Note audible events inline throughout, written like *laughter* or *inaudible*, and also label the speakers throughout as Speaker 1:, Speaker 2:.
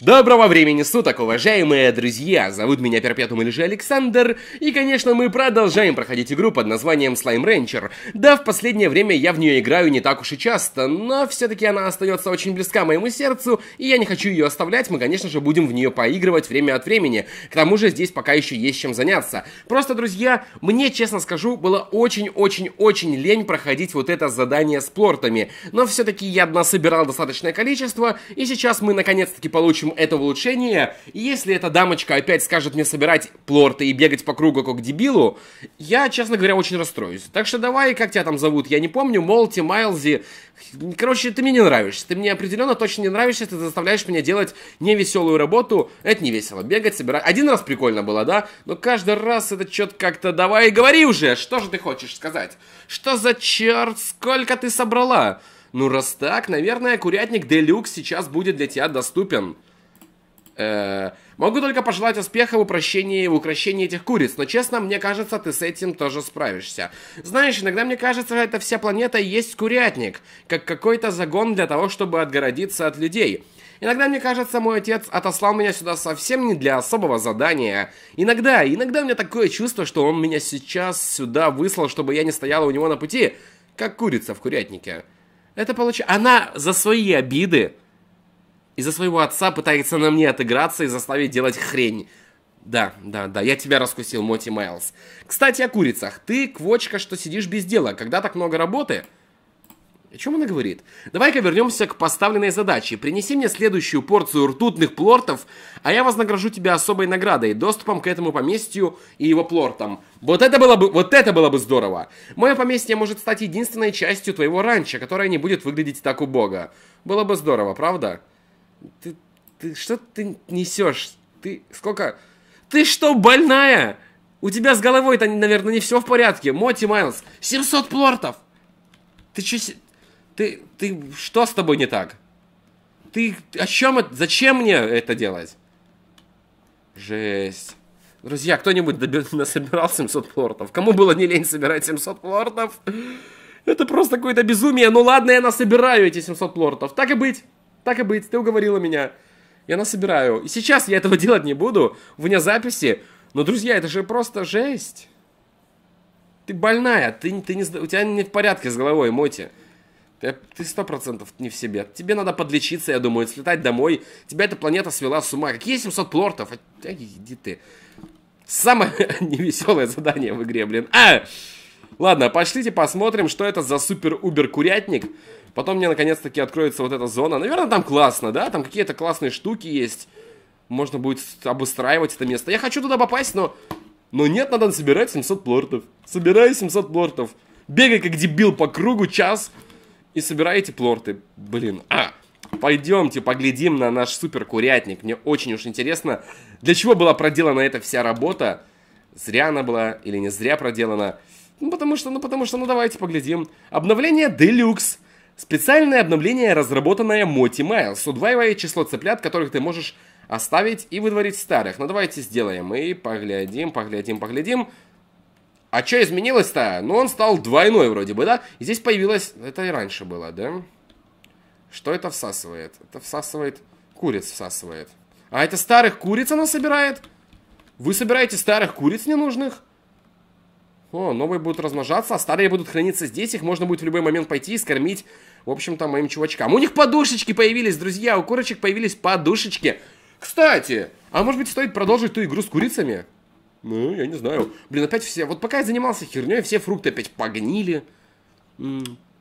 Speaker 1: Доброго времени суток, уважаемые друзья! Зовут меня Перпетум или же Александр, и, конечно, мы продолжаем проходить игру под названием Slime Rancher. Да, в последнее время я в нее играю не так уж и часто, но все-таки она остается очень близка моему сердцу, и я не хочу ее оставлять, мы, конечно же, будем в нее поигрывать время от времени. К тому же здесь пока еще есть чем заняться. Просто, друзья, мне, честно скажу, было очень-очень-очень лень проходить вот это задание с плортами, но все-таки я насобирал достаточное количество, и сейчас мы наконец-таки получим получим это улучшение, и если эта дамочка опять скажет мне собирать плорты и бегать по кругу как дебилу, я, честно говоря, очень расстроюсь. Так что давай, как тебя там зовут, я не помню, Молти, Майлзи, короче, ты мне не нравишься, ты мне определенно точно не нравишься, ты заставляешь меня делать невеселую работу, это не весело, бегать, собирать. Один раз прикольно было, да, но каждый раз это что-то как-то давай говори уже, что же ты хочешь сказать? Что за черт, сколько ты собрала? Ну раз так, наверное, курятник Делюк сейчас будет для тебя доступен. Э, могу только пожелать успеха в упрощении, в укращении этих куриц, но честно, мне кажется, ты с этим тоже справишься. Знаешь, иногда мне кажется, что эта вся планета есть курятник, как какой-то загон для того, чтобы отгородиться от людей. Иногда мне кажется, мой отец отослал меня сюда совсем не для особого задания. Иногда, иногда у меня такое чувство, что он меня сейчас сюда выслал, чтобы я не стояла у него на пути, как курица в курятнике. Это получается... Она за свои обиды из-за своего отца пытается на мне отыграться и заставить делать хрень. Да, да, да, я тебя раскусил, Моти Майлз. Кстати, о курицах. Ты, квочка, что сидишь без дела, когда так много работы? О чем она говорит? Давай-ка вернемся к поставленной задаче. Принеси мне следующую порцию ртутных плортов, а я вознагражу тебя особой наградой, доступом к этому поместью и его плортам. Вот это было бы, вот это было бы здорово. Мое поместье может стать единственной частью твоего ранчо, которая не будет выглядеть так убого. Было бы здорово, правда? Ты, ты что ты несешь? Ты сколько? Ты что, больная? У тебя с головой-то, наверное, не все в порядке. Моти Майлз, 700 плортов! Ты что... Ты, ты... Что с тобой не так? Ты... О чем это? Зачем мне это делать? Жесть. Друзья, кто-нибудь доби... насобирал 700 плортов? Кому было не лень собирать 700 плортов? Это просто какое-то безумие. Ну ладно, я насобираю эти 700 плортов. Так и быть. Так и быть, ты уговорила меня. Я нас собираю. И сейчас я этого *laughs* делать не буду. У меня записи. Но, друзья, это же просто жесть. Ты больная. Ты, ты не, у тебя не в порядке с головой, Моти. Ты сто процентов не в себе. Тебе надо подлечиться, я думаю, слетать домой. Тебя эта планета свела с ума. Какие 700 плортов? А, иди ты. Самое *laughs* невеселое задание в игре, блин. А! Ладно, пошлите посмотрим, что это за супер-убер-курятник. Потом мне наконец-таки откроется вот эта зона. Наверное, там классно, да? Там какие-то классные штуки есть. Можно будет обустраивать это место. Я хочу туда попасть, но... Но нет, надо собирать 700 плортов. Собираю 700 плортов. Бегай как дебил по кругу час и собираете плорты. Блин, а... Пойдемте поглядим на наш супер-курятник. Мне очень уж интересно, для чего была проделана эта вся работа. Зря она была или не зря проделана. Ну, потому что, ну, потому что, ну, давайте поглядим. Обновление Deluxe. Специальное обновление, разработанное Моти Майлз, удваивает число цыплят, которых ты можешь оставить и выдворить старых. Ну, давайте сделаем и поглядим, поглядим, поглядим. А что изменилось-то? Ну, он стал двойной вроде бы, да? И здесь появилось... Это и раньше было, да? Что это всасывает? Это всасывает... Куриц всасывает. А это старых куриц она собирает? Вы собираете старых куриц ненужных? О, новые будут размножаться, а старые будут храниться здесь. Их можно будет в любой момент пойти и скормить, в общем-то, моим чувачкам. У них подушечки появились, друзья. У курочек появились подушечки. Кстати, а может быть стоит продолжить ту игру с курицами? Ну, я не знаю. Блин, опять все... Вот пока я занимался херней, все фрукты опять погнили.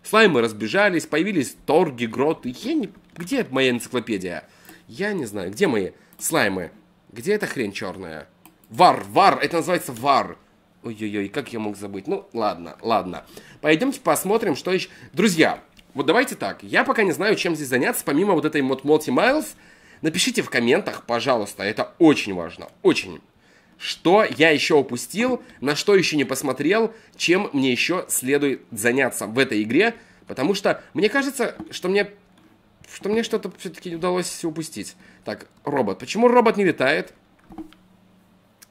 Speaker 1: Слаймы разбежались, появились торги, гроты. Я не... Где моя энциклопедия? Я не знаю. Где мои слаймы? Где эта хрень черная? Вар, вар, это называется вар. Ой-ой-ой, как я мог забыть? Ну, ладно, ладно. Пойдемте посмотрим, что еще... Друзья, вот давайте так. Я пока не знаю, чем здесь заняться, помимо вот этой мод Multi Miles. Напишите в комментах, пожалуйста, это очень важно, очень. Что я еще упустил, на что еще не посмотрел, чем мне еще следует заняться в этой игре, потому что мне кажется, что мне что мне что-то все-таки не удалось упустить. Так, робот. Почему робот не летает?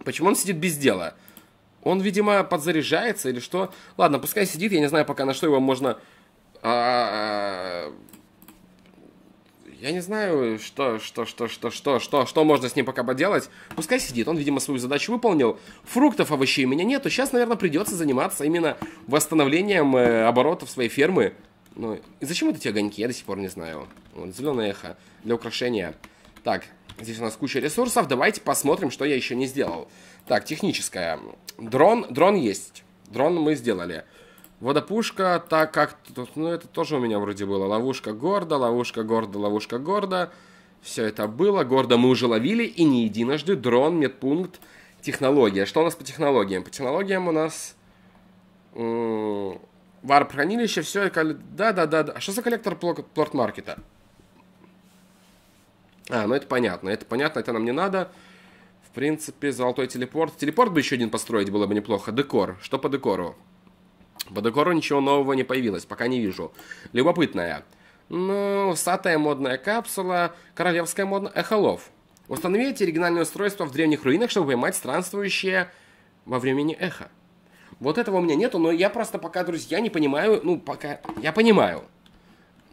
Speaker 1: Почему он сидит без дела? Он, видимо, подзаряжается или что. Ладно, пускай сидит, я не знаю пока, на что его можно... А, а я не знаю, что, что, что, что, что, что, что можно с ним пока поделать. Пускай сидит, он, видимо, свою задачу выполнил. Фруктов, овощей у меня нету. Сейчас, наверное, придется заниматься именно восстановлением э, оборотов своей фермы. Ну, и зачем вот эти огоньки, я до сих пор не знаю. Вот, зеленое эхо для украшения. Так, Здесь у нас куча ресурсов. Давайте посмотрим, что я еще не сделал. Так, техническая. Дрон, дрон есть. Дрон мы сделали. Водопушка, так как... Ну, это тоже у меня вроде было. Ловушка Горда, ловушка Горда, ловушка Горда. Все это было. Гордо мы уже ловили. И не единожды. Дрон, медпункт, технология. Что у нас по технологиям? По технологиям у нас... Варп-хранилище, все... Да-да-да. А что за коллектор плорт-маркета? А, ну это понятно, это понятно, это нам не надо. В принципе, золотой телепорт. Телепорт бы еще один построить, было бы неплохо. Декор. Что по декору? По декору ничего нового не появилось, пока не вижу. Любопытное. Ну, сатая модная капсула, королевская модная эхолов. Установите оригинальное устройство в древних руинах, чтобы поймать странствующее во времени эхо. Вот этого у меня нету, но я просто пока, друзья, не понимаю, ну, пока... Я понимаю,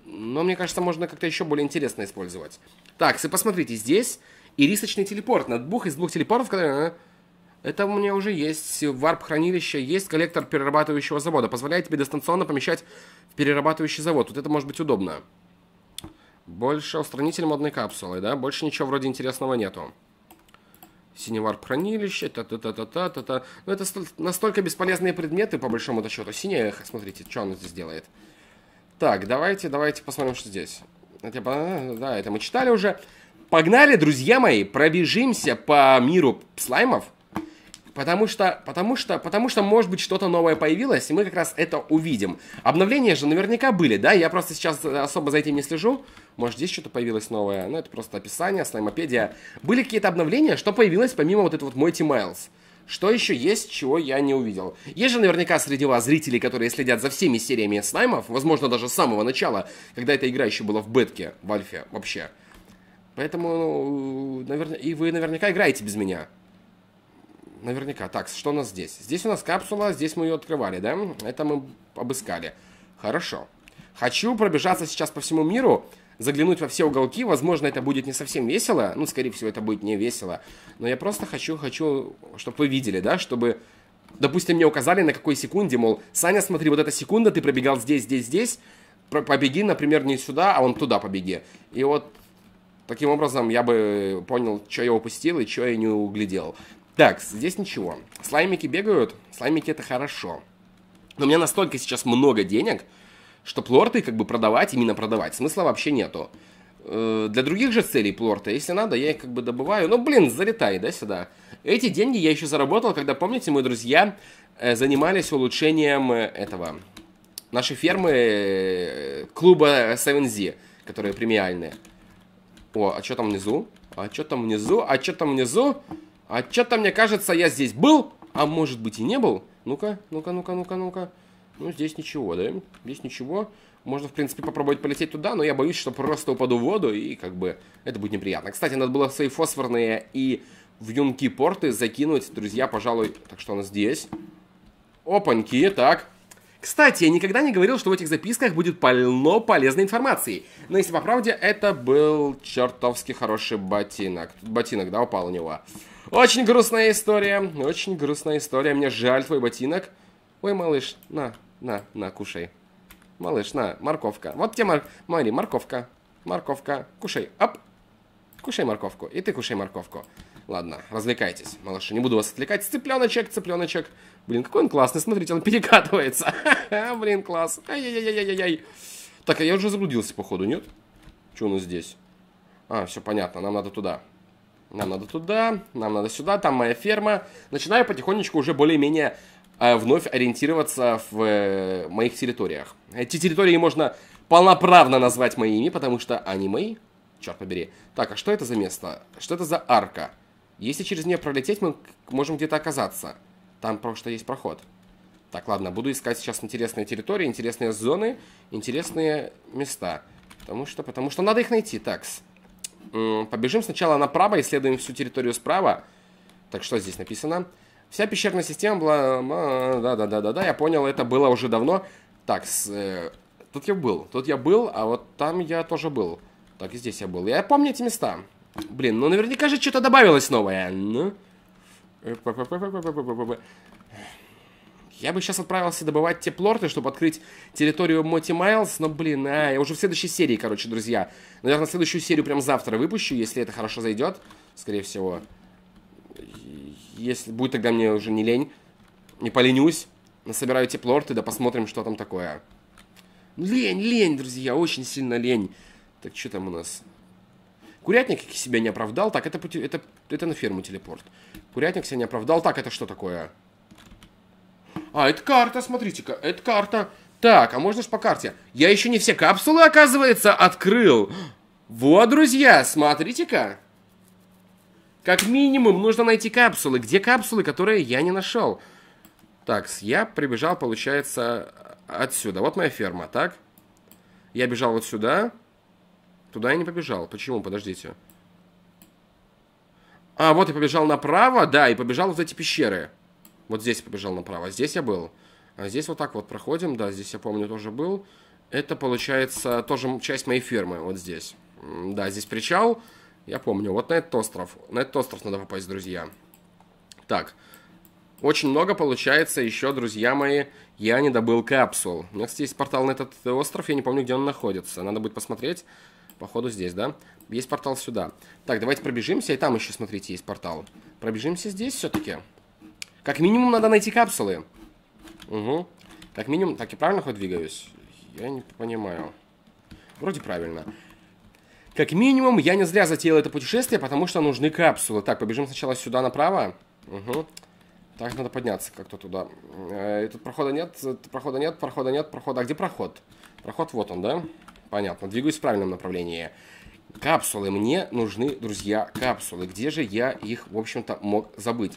Speaker 1: но мне кажется, можно как-то еще более интересно использовать. Так, и посмотрите, здесь ирисочный телепорт. На двух из двух телепортов, которые... А, это у меня уже есть варп-хранилище, есть коллектор перерабатывающего завода. Позволяет тебе дистанционно помещать в перерабатывающий завод. Вот это может быть удобно. Больше устранитель модной капсулы, да? Больше ничего вроде интересного нету. синий варп хранилище, та-та-та-та-та-та-та. Ну, это настолько бесполезные предметы, по большому счету. Синяя, смотрите, что он здесь делает. Так, давайте, давайте посмотрим, что здесь. Да, это мы читали уже. Погнали, друзья мои, пробежимся по миру слаймов. Потому что, потому что, потому что, может быть, что-то новое появилось, и мы как раз это увидим. Обновления же наверняка были, да? Я просто сейчас э, особо за этим не слежу. Может, здесь что-то появилось новое. Ну, это просто описание, слаймопедия. Были какие-то обновления, что появилось помимо вот этого вот Мойти Miles? Что еще есть, чего я не увидел? Есть же наверняка среди вас зрителей, которые следят за всеми сериями снаймов, возможно, даже с самого начала, когда эта игра еще была в бетке в Альфе вообще. Поэтому, ну, наверное, и вы наверняка играете без меня. Наверняка. Так, что у нас здесь? Здесь у нас капсула, здесь мы ее открывали, да? Это мы обыскали. Хорошо. Хочу пробежаться сейчас по всему миру, заглянуть во все уголки. Возможно, это будет не совсем весело. Ну, скорее всего, это будет не весело. Но я просто хочу, хочу, чтобы вы видели, да, чтобы... Допустим, мне указали, на какой секунде, мол, Саня, смотри, вот эта секунда, ты пробегал здесь, здесь, здесь, побеги, например, не сюда, а он туда побеги. И вот таким образом я бы понял, что я упустил и что я не углядел. Так, здесь ничего. Слаймики бегают, слаймики это хорошо. Но у меня настолько сейчас много денег, что плорты как бы продавать, именно продавать, смысла вообще нету. Э, для других же целей плорта, если надо, я их как бы добываю. Ну, блин, залетай, да, сюда. Эти деньги я еще заработал, когда, помните, мои друзья э, занимались улучшением э, этого, нашей фермы клуба 7Z, которые премиальные. О, а что там внизу? А что там внизу? А что там внизу? А что-то, мне кажется, я здесь был, а может быть и не был. Ну-ка, ну-ка, ну-ка, ну-ка, ну-ка. Ну, здесь ничего, да? Здесь ничего. Можно, в принципе, попробовать полететь туда, но я боюсь, что просто упаду в воду, и как бы это будет неприятно. Кстати, надо было свои фосфорные и в юнки порты закинуть, друзья, пожалуй. Так что у нас здесь. Опаньки, так. Кстати, я никогда не говорил, что в этих записках будет полно полезной информации. Но если по правде, это был чертовски хороший ботинок. Тут ботинок, да, упал у него. Очень грустная история. Очень грустная история. Мне жаль твой ботинок. Ой, малыш, на, на, на, кушай. Малыш, на, морковка. Вот тебе мор... Мари, морковка. Морковка. Кушай. Оп. Кушай морковку. И ты кушай морковку. Ладно, развлекайтесь, малыши. Не буду вас отвлекать. Цыпленочек, цыпленочек. Блин, какой он классный. Смотрите, он перекатывается. *laughs* Блин, класс. ай яй яй яй яй Так, а я уже заблудился, походу, нет? что у нас здесь? А, все понятно. Нам надо туда. Нам надо туда, нам надо сюда, там моя ферма. Начинаю потихонечку уже более-менее а вновь ориентироваться в э, моих территориях. Эти территории можно полноправно назвать моими, потому что они мои. Черт побери. Так, а что это за место? Что это за арка? Если через нее пролететь, мы можем где-то оказаться. Там просто есть проход. Так, ладно, буду искать сейчас интересные территории, интересные зоны, интересные места. Потому что, потому что надо их найти. Такс. Побежим сначала направо, исследуем всю территорию справа. Так, что здесь написано? Вся пещерная система была... А, да-да-да-да-да, я понял, это было уже давно. Так, с, э, тут я был, тут я был, а вот там я тоже был. Так, и здесь я был. Я помню эти места. Блин, ну наверняка же что-то добавилось новое. Ну... Я бы сейчас отправился добывать те плорты, чтобы открыть территорию Моти Майлз, но, блин, а, я уже в следующей серии, короче, друзья. Наверное, следующую серию прям завтра выпущу, если это хорошо зайдет, скорее всего. Если будет, тогда мне уже не лень. Не поленюсь. Насобираю теплорты, да посмотрим, что там такое. Ну, лень, лень, друзья, очень сильно лень. Так, что там у нас? Курятник себя не оправдал. Так, это, это, это на ферму телепорт. Курятник себя не оправдал. Так, это что такое? А, это карта, смотрите-ка. Это карта. Так, а можно же по карте? Я еще не все капсулы, оказывается, открыл. Вот, друзья, смотрите-ка. Как минимум нужно найти капсулы. Где капсулы, которые я не нашел? Так, я прибежал, получается, отсюда. Вот моя ферма, так? Я бежал вот сюда. Туда я не побежал. Почему? Подождите. А, вот я побежал направо, да, и побежал вот эти пещеры. Вот здесь побежал направо. Здесь я был. А здесь вот так вот проходим. Да, здесь я помню тоже был. Это, получается, тоже часть моей фермы. Вот здесь. Да, здесь причал. Я помню. Вот на этот остров. На этот остров надо попасть, друзья. Так. Очень много получается еще, друзья мои, я не добыл капсул. У меня, кстати, есть портал на этот остров, я не помню, где он находится. Надо будет посмотреть. Походу здесь, да? Есть портал сюда. Так, давайте пробежимся, и там еще, смотрите, есть портал. Пробежимся здесь все-таки. Как минимум надо найти капсулы. Угу. Как минимум... Так, я правильно хоть двигаюсь? Я не понимаю. Вроде правильно. Как минимум, я не зря затеял это путешествие, потому что нужны капсулы. Так, побежим сначала сюда направо. Угу. Так, надо подняться как-то туда. Э, тут прохода нет, прохода нет, прохода нет, прохода. А где проход? Проход вот он, да? Понятно, двигаюсь в правильном направлении. Капсулы. Мне нужны, друзья, капсулы. Где же я их, в общем-то, мог забыть?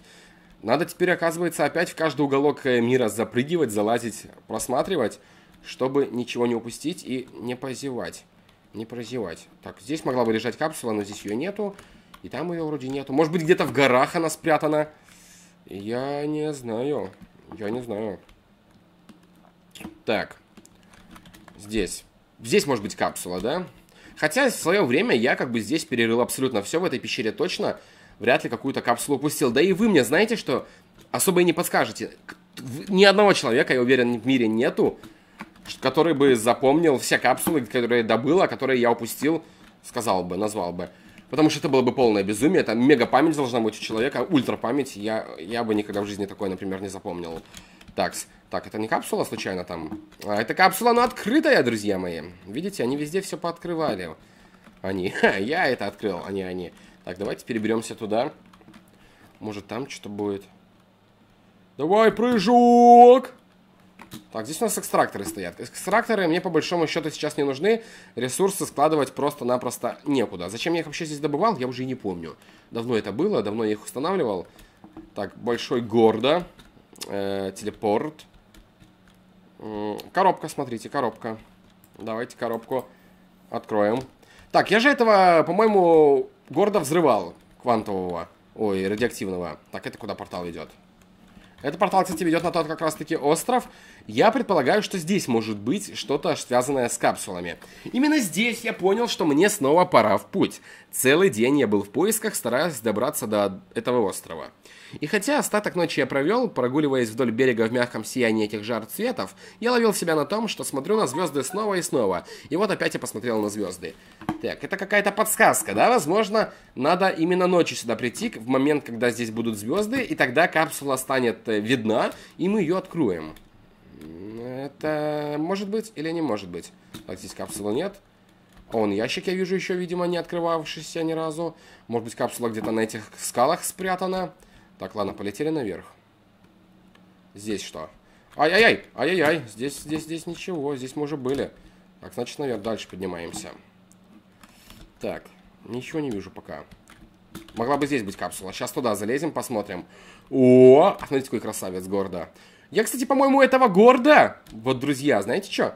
Speaker 1: Надо теперь, оказывается, опять в каждый уголок э, мира запрыгивать, залазить, просматривать, чтобы ничего не упустить и не позевать. Не прозевать. Так, здесь могла бы лежать капсула, но здесь ее нету. И там ее вроде нету. Может быть, где-то в горах она спрятана. Я не знаю. Я не знаю. Так. Здесь. Здесь может быть капсула, да? Хотя в свое время я как бы здесь перерыл абсолютно все в этой пещере точно. Вряд ли какую-то капсулу упустил. Да и вы мне знаете, что особо и не подскажете. Ни одного человека, я уверен, в мире нету, который бы запомнил все капсулы, которые я добыл, а которые я упустил, сказал бы, назвал бы. Потому что это было бы полное безумие, там мега память должна быть у человека, ультра память, я, я бы никогда в жизни такое, например, не запомнил. Так, Так, это не капсула случайно там? А, это капсула, но открытая, друзья мои. Видите, они везде все пооткрывали. Они. *laughs* я это открыл, они, они. Так, давайте переберемся туда. Может, там что-то будет. Давай, прыжок! Так, здесь у нас экстракторы стоят. Экстракторы мне по большому счету сейчас не нужны. Ресурсы складывать просто-напросто некуда. Зачем я их вообще здесь добывал, я уже и не помню. Давно это было, давно я их устанавливал. Так, большой гордо. Э, телепорт. коробка, смотрите, коробка. Давайте коробку откроем. Так, я же этого, по-моему, гордо взрывал. Квантового. Ой, радиоактивного. Так, это куда портал идет? Этот портал, кстати, ведет на тот как раз-таки остров. Я предполагаю, что здесь может быть что-то связанное с капсулами. Именно здесь я понял, что мне снова пора в путь. Целый день я был в поисках, стараясь добраться до этого острова. И хотя остаток ночи я провел, прогуливаясь вдоль берега в мягком сиянии этих жар цветов, я ловил себя на том, что смотрю на звезды снова и снова. И вот опять я посмотрел на звезды. Так, это какая-то подсказка, да? Возможно, надо именно ночью сюда прийти, в момент, когда здесь будут звезды, и тогда капсула станет как видна, и мы ее откроем. Это может быть или не может быть? Так, здесь капсулы нет. Он ящик я вижу еще, видимо, не открывавшийся ни разу. Может быть, капсула где-то на этих скалах спрятана. Так, ладно, полетели наверх. Здесь что? Ай-яй-яй, ай-яй-яй. Здесь, здесь, здесь ничего, здесь мы уже были. Так, значит, наверх дальше поднимаемся. Так, ничего не вижу Пока. Могла бы здесь быть капсула. Сейчас туда залезем, посмотрим. О, смотрите, какой красавец гордо. Я, кстати, по-моему, этого гордо. Вот, друзья, знаете что?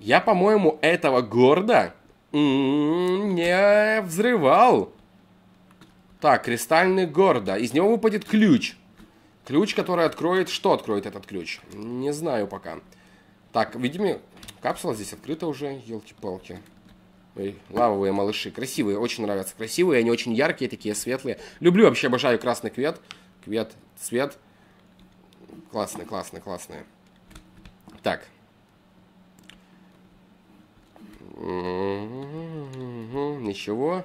Speaker 1: Я, по-моему, этого гордо м-м, не взрывал. Так, кристальный гордо. Из него выпадет ключ. Ключ, который откроет... Что откроет этот ключ? Не знаю пока. Так, видимо, капсула здесь открыта уже. Елки-палки лавовые малыши. Красивые, очень нравятся. Красивые, они очень яркие, такие светлые. Люблю, вообще обожаю красный квет. Квет, цвет. Классные, классные, классные. Так. Ничего.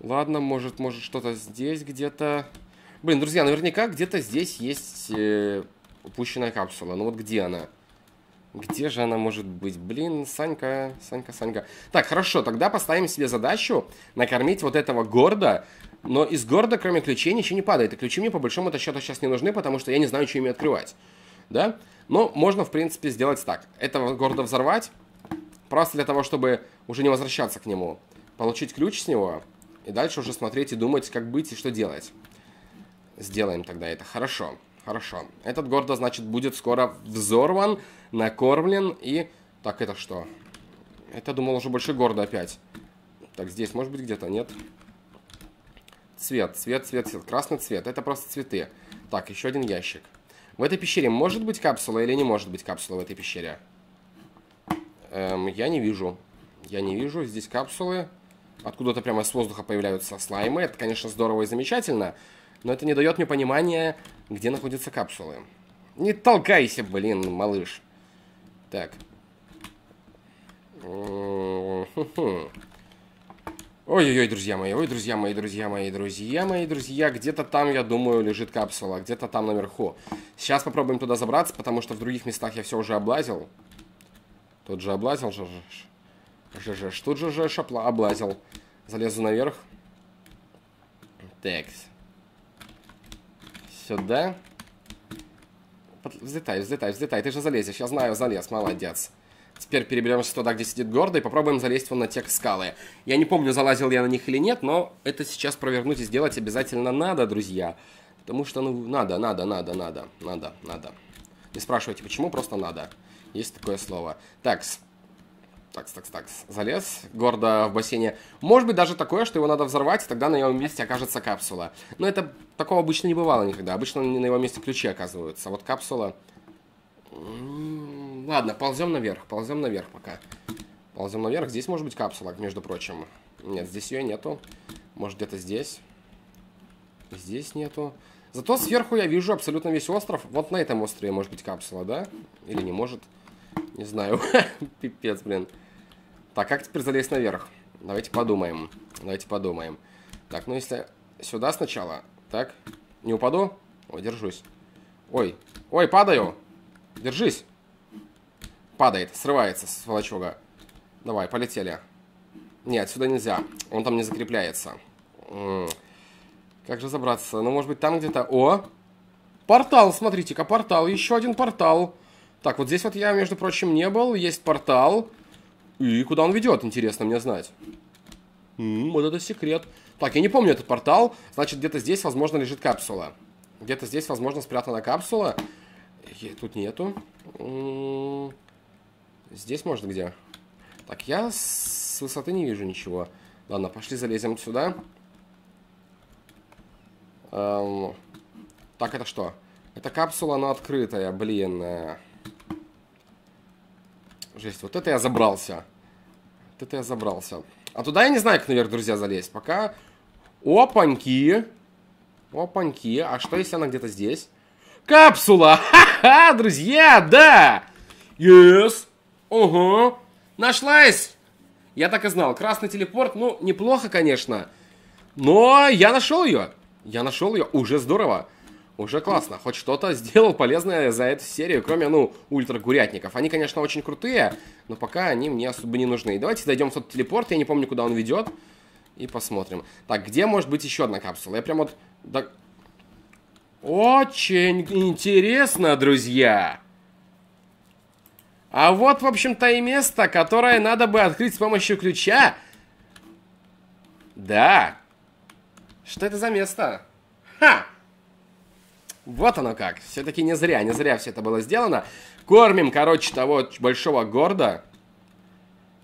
Speaker 1: Ладно, может, может что-то здесь где-то... Блин, друзья, наверняка где-то здесь есть э, упущенная капсула. Ну вот где она? Где же она может быть? Блин, Санька, Санька, Санька. Так, хорошо, тогда поставим себе задачу накормить вот этого города. Но из города, кроме ключей, ничего не падает. И ключи мне по большому-то счету сейчас не нужны, потому что я не знаю, что ими открывать. Да? Но можно, в принципе, сделать так. Этого города взорвать. Просто для того, чтобы уже не возвращаться к нему. Получить ключ с него. И дальше уже смотреть и думать, как быть и что делать. Сделаем тогда это. Хорошо. Хорошо. Хорошо. Этот город, а значит, будет скоро взорван, накормлен и... Так, это что? Это, думал, уже больше гордо опять. Так, здесь, может быть, где-то, нет? Цвет, цвет, цвет, цвет. Красный цвет. Это просто цветы. Так, еще один ящик. В этой пещере может быть капсула или не может быть капсула в этой пещере? Эм, я не вижу. Я не вижу. Здесь капсулы. Откуда-то прямо с воздуха появляются слаймы. Это, конечно, здорово и замечательно. Но это не дает мне понимания где находятся капсулы. Не толкайся, блин, малыш. Так. Ой-ой-ой, друзья мои, ой, друзья мои, друзья мои, друзья мои, друзья, где-то там, я думаю, лежит капсула, где-то там наверху. Сейчас попробуем туда забраться, потому что в других местах я все уже облазил. Тут же облазил, же, же, тут же, же, облазил. Залезу наверх. Так, сюда. Взлетай, взлетай, взлетай. Ты же залезешь. Я знаю, залез. Молодец. Теперь переберемся туда, где сидит Гордо, и попробуем залезть вон на те скалы. Я не помню, залазил я на них или нет, но это сейчас провернуть и сделать обязательно надо, друзья. Потому что, ну, надо, надо, надо, надо, надо, надо. Не спрашивайте, почему, просто надо. Есть такое слово. Так такс, такс, такс, залез гордо в бассейне. Может быть, даже такое, что его надо взорвать, и тогда на его месте окажется капсула. Но это такого обычно не бывало никогда. Обычно на его месте ключи оказываются. Вот капсула... Ладно, ползем наверх, ползем наверх пока. Ползем наверх. Здесь может быть капсула, между прочим. Нет, здесь ее нету. Может, где-то здесь. Здесь нету. Зато сверху я вижу абсолютно весь остров. Вот на этом острове может быть капсула, да? Или не может. Может. Не знаю. *laughs* Пипец, блин. Так, как теперь залезть наверх? Давайте подумаем. Давайте подумаем. Так, ну если сюда сначала. Так, не упаду? О, держусь. Ой, ой, падаю. Держись. Падает, срывается, с сволочуга. Давай, полетели. Нет, сюда нельзя. Он там не закрепляется. М -м -м. Как же забраться? Ну, может быть, там где-то... О! Портал, смотрите-ка, портал. Еще один портал. Так, вот здесь вот я, между прочим, не был. Есть портал. И куда он ведет, интересно мне знать. М -м, вот это секрет. Так, я не помню этот портал. Значит, где-то здесь, возможно, лежит капсула. Где-то здесь, возможно, спрятана капсула. Е тут нету. М -м здесь, может, где? Так, я с высоты не вижу ничего. Ладно, пошли залезем сюда. Эм... Так, это что? Это капсула, она открытая, блин. Жесть, вот это я забрался. Вот это я забрался. А туда я не знаю, как наверх, друзья, залезть. Пока... Опаньки. Опаньки. А что, если она где-то здесь? Капсула! *laughs* Ха-ха, друзья, да! Yes! Ого! Нашлась! Я так и знал. Красный телепорт, ну, неплохо, конечно. Но я нашел ее. Я нашел ее. Уже здорово. Уже классно. Хоть что-то сделал полезное за эту серию, кроме, ну, ультрагурятников. Они, конечно, очень крутые, но пока они мне особо не нужны. Давайте дойдем в тот телепорт, я не помню, куда он ведет. И посмотрим. Так, где может быть еще одна капсула? Я прям вот... Да... Очень интересно, друзья! А вот, в общем-то, и место, которое надо бы открыть с помощью ключа. Да. Что это за место? Ха! Вот оно как. Все-таки не зря, не зря все это было сделано. Кормим, короче, того большого города.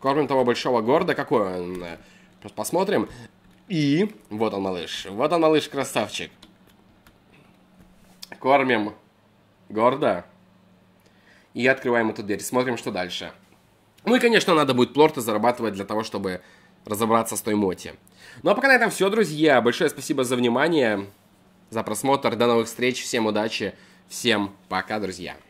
Speaker 1: Кормим того большого города, Какой он? Э, посмотрим. И... Вот он, малыш. Вот он, малыш, красавчик. Кормим города. И открываем эту дверь. Смотрим, что дальше. Ну и, конечно, надо будет плорты зарабатывать для того, чтобы разобраться с той моти. Ну а пока на этом все, друзья. Большое спасибо за внимание за просмотр. До новых встреч. Всем удачи. Всем пока, друзья.